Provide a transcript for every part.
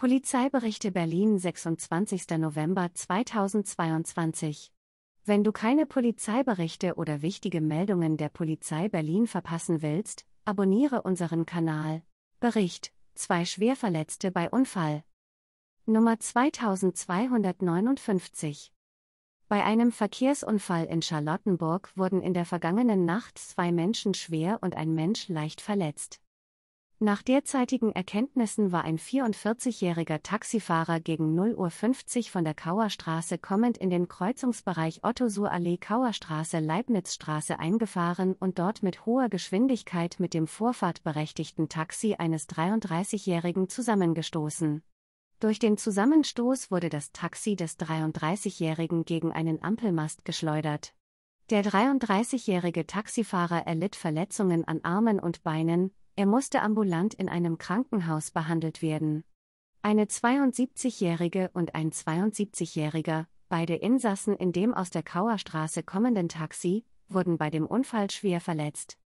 Polizeiberichte Berlin 26. November 2022 Wenn du keine Polizeiberichte oder wichtige Meldungen der Polizei Berlin verpassen willst, abonniere unseren Kanal. Bericht: Zwei Schwerverletzte bei Unfall. Nummer 2259 bei einem Verkehrsunfall in Charlottenburg wurden in der vergangenen Nacht zwei Menschen schwer und ein Mensch leicht verletzt. Nach derzeitigen Erkenntnissen war ein 44-jähriger Taxifahrer gegen 0.50 Uhr von der Kauerstraße kommend in den Kreuzungsbereich Ottosuhr-Allee Kauerstraße Leibnizstraße eingefahren und dort mit hoher Geschwindigkeit mit dem vorfahrtberechtigten Taxi eines 33-jährigen zusammengestoßen. Durch den Zusammenstoß wurde das Taxi des 33-jährigen gegen einen Ampelmast geschleudert. Der 33-jährige Taxifahrer erlitt Verletzungen an Armen und Beinen, er musste ambulant in einem Krankenhaus behandelt werden. Eine 72-Jährige und ein 72-Jähriger, beide Insassen in dem aus der Kauerstraße kommenden Taxi, wurden bei dem Unfall schwer verletzt.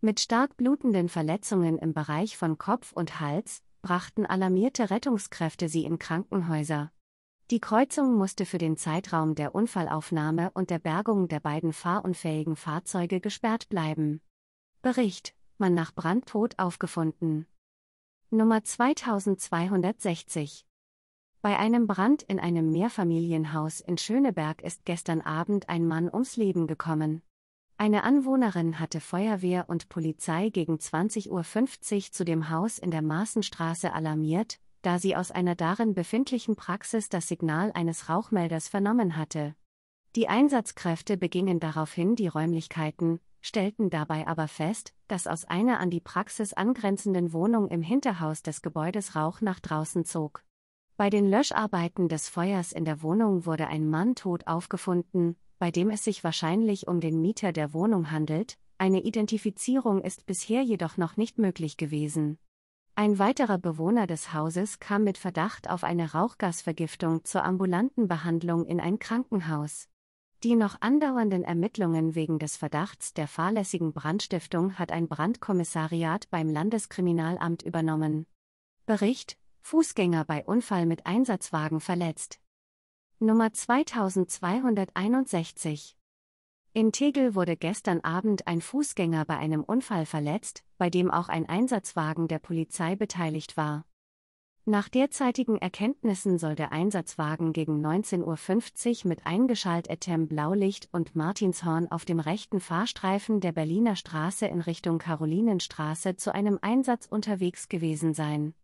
Mit stark blutenden Verletzungen im Bereich von Kopf und Hals brachten alarmierte Rettungskräfte sie in Krankenhäuser. Die Kreuzung musste für den Zeitraum der Unfallaufnahme und der Bergung der beiden fahrunfähigen Fahrzeuge gesperrt bleiben. Bericht Mann nach Brand tot aufgefunden. Nummer 2260 bei einem Brand in einem Mehrfamilienhaus in Schöneberg ist gestern Abend ein Mann ums Leben gekommen. Eine Anwohnerin hatte Feuerwehr und Polizei gegen 20.50 Uhr zu dem Haus in der Maßenstraße alarmiert, da sie aus einer darin befindlichen Praxis das Signal eines Rauchmelders vernommen hatte. Die Einsatzkräfte begingen daraufhin die Räumlichkeiten, stellten dabei aber fest, dass aus einer an die Praxis angrenzenden Wohnung im Hinterhaus des Gebäudes Rauch nach draußen zog. Bei den Löscharbeiten des Feuers in der Wohnung wurde ein Mann tot aufgefunden, bei dem es sich wahrscheinlich um den Mieter der Wohnung handelt, eine Identifizierung ist bisher jedoch noch nicht möglich gewesen. Ein weiterer Bewohner des Hauses kam mit Verdacht auf eine Rauchgasvergiftung zur ambulanten Behandlung in ein Krankenhaus. Die noch andauernden Ermittlungen wegen des Verdachts der fahrlässigen Brandstiftung hat ein Brandkommissariat beim Landeskriminalamt übernommen. Bericht: Fußgänger bei Unfall mit Einsatzwagen verletzt. Nummer 2261. In Tegel wurde gestern Abend ein Fußgänger bei einem Unfall verletzt, bei dem auch ein Einsatzwagen der Polizei beteiligt war. Nach derzeitigen Erkenntnissen soll der Einsatzwagen gegen 19.50 Uhr mit eingeschaltetem Blaulicht und Martinshorn auf dem rechten Fahrstreifen der Berliner Straße in Richtung Karolinenstraße zu einem Einsatz unterwegs gewesen sein.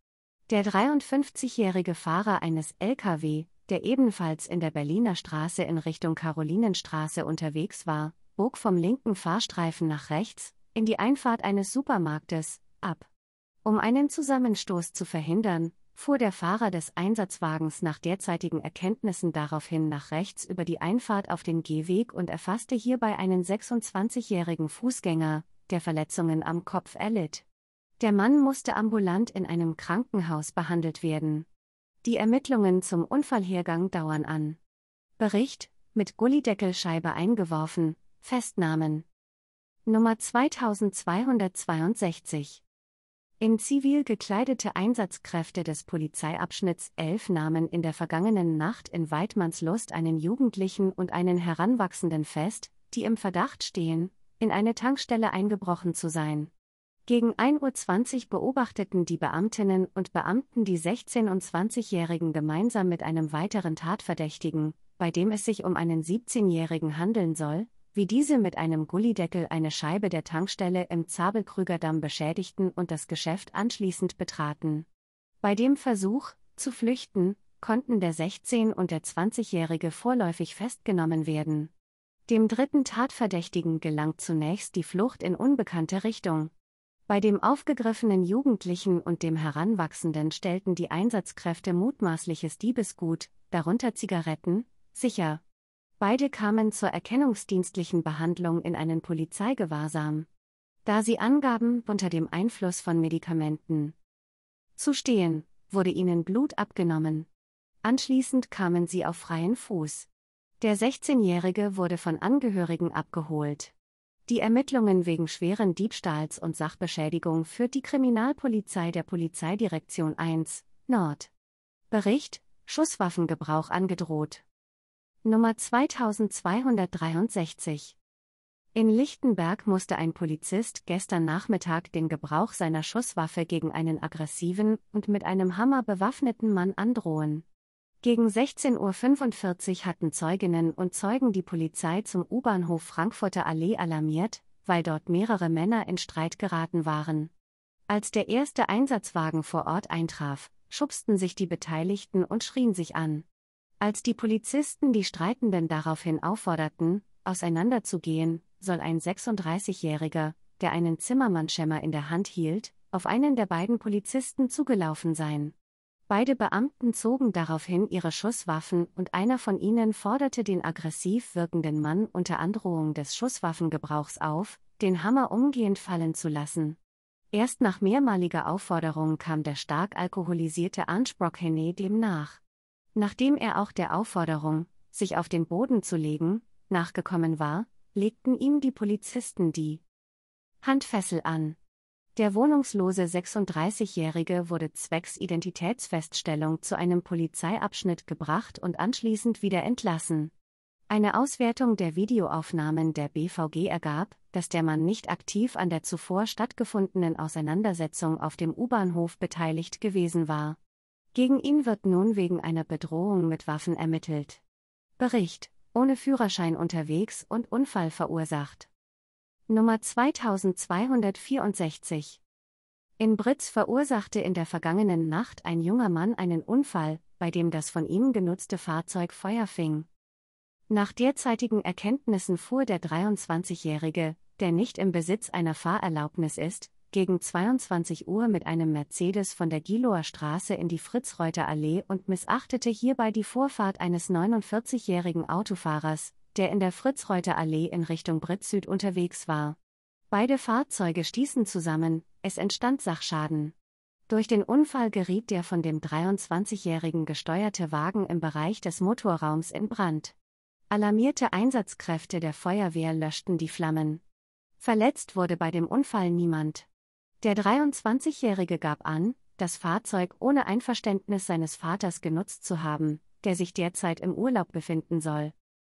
Der 53-jährige Fahrer eines Lkw, der ebenfalls in der Berliner Straße in Richtung Karolinenstraße unterwegs war, bog vom linken Fahrstreifen nach rechts, in die Einfahrt eines Supermarktes, ab. Um einen Zusammenstoß zu verhindern, fuhr der Fahrer des Einsatzwagens nach derzeitigen Erkenntnissen daraufhin nach rechts über die Einfahrt auf den Gehweg und erfasste hierbei einen 26-jährigen Fußgänger, der Verletzungen am Kopf erlitt. Der Mann musste ambulant in einem Krankenhaus behandelt werden. Die Ermittlungen zum Unfallhergang dauern an. Bericht, mit Gullideckelscheibe eingeworfen, Festnahmen. Nummer 2262 in Zivil gekleidete Einsatzkräfte des Polizeiabschnitts 11 nahmen in der vergangenen Nacht in Weidmannslust einen Jugendlichen und einen Heranwachsenden fest, die im Verdacht stehen, in eine Tankstelle eingebrochen zu sein. Gegen 1.20 Uhr beobachteten die Beamtinnen und Beamten die 16- und 20-Jährigen gemeinsam mit einem weiteren Tatverdächtigen, bei dem es sich um einen 17-Jährigen handeln soll, wie diese mit einem Gullideckel eine Scheibe der Tankstelle im Zabelkrügerdamm beschädigten und das Geschäft anschließend betraten. Bei dem Versuch, zu flüchten, konnten der 16- und der 20-Jährige vorläufig festgenommen werden. Dem dritten Tatverdächtigen gelang zunächst die Flucht in unbekannte Richtung. Bei dem aufgegriffenen Jugendlichen und dem Heranwachsenden stellten die Einsatzkräfte mutmaßliches Diebesgut, darunter Zigaretten, sicher. Beide kamen zur erkennungsdienstlichen Behandlung in einen Polizeigewahrsam, da sie angaben, unter dem Einfluss von Medikamenten zu stehen, wurde ihnen Blut abgenommen. Anschließend kamen sie auf freien Fuß. Der 16-Jährige wurde von Angehörigen abgeholt. Die Ermittlungen wegen schweren Diebstahls und Sachbeschädigung führt die Kriminalpolizei der Polizeidirektion 1 Nord. Bericht Schusswaffengebrauch angedroht. Nummer 2263. In Lichtenberg musste ein Polizist gestern Nachmittag den Gebrauch seiner Schusswaffe gegen einen aggressiven und mit einem Hammer bewaffneten Mann androhen. Gegen 16.45 Uhr hatten Zeuginnen und Zeugen die Polizei zum U-Bahnhof Frankfurter Allee alarmiert, weil dort mehrere Männer in Streit geraten waren. Als der erste Einsatzwagen vor Ort eintraf, schubsten sich die Beteiligten und schrien sich an. Als die Polizisten die Streitenden daraufhin aufforderten, auseinanderzugehen, soll ein 36-Jähriger, der einen Zimmermannschemmer in der Hand hielt, auf einen der beiden Polizisten zugelaufen sein. Beide Beamten zogen daraufhin ihre Schusswaffen und einer von ihnen forderte den aggressiv wirkenden Mann unter Androhung des Schusswaffengebrauchs auf, den Hammer umgehend fallen zu lassen. Erst nach mehrmaliger Aufforderung kam der stark alkoholisierte Anspruch Henne dem nach. Nachdem er auch der Aufforderung, sich auf den Boden zu legen, nachgekommen war, legten ihm die Polizisten die Handfessel an. Der wohnungslose 36-Jährige wurde zwecks Identitätsfeststellung zu einem Polizeiabschnitt gebracht und anschließend wieder entlassen. Eine Auswertung der Videoaufnahmen der BVG ergab, dass der Mann nicht aktiv an der zuvor stattgefundenen Auseinandersetzung auf dem U-Bahnhof beteiligt gewesen war. Gegen ihn wird nun wegen einer Bedrohung mit Waffen ermittelt. Bericht: Ohne Führerschein unterwegs und Unfall verursacht. Nummer 2264. In Britz verursachte in der vergangenen Nacht ein junger Mann einen Unfall, bei dem das von ihm genutzte Fahrzeug Feuer fing. Nach derzeitigen Erkenntnissen fuhr der 23-Jährige, der nicht im Besitz einer Fahrerlaubnis ist, gegen 22 Uhr mit einem Mercedes von der Giloer Straße in die Fritz-Reuter Allee und missachtete hierbei die Vorfahrt eines 49-jährigen Autofahrers, der in der Fritz-Reuter Allee in Richtung Britzsüd unterwegs war. Beide Fahrzeuge stießen zusammen, es entstand Sachschaden. Durch den Unfall geriet der von dem 23-jährigen gesteuerte Wagen im Bereich des Motorraums in Brand. Alarmierte Einsatzkräfte der Feuerwehr löschten die Flammen. Verletzt wurde bei dem Unfall niemand. Der 23-Jährige gab an, das Fahrzeug ohne Einverständnis seines Vaters genutzt zu haben, der sich derzeit im Urlaub befinden soll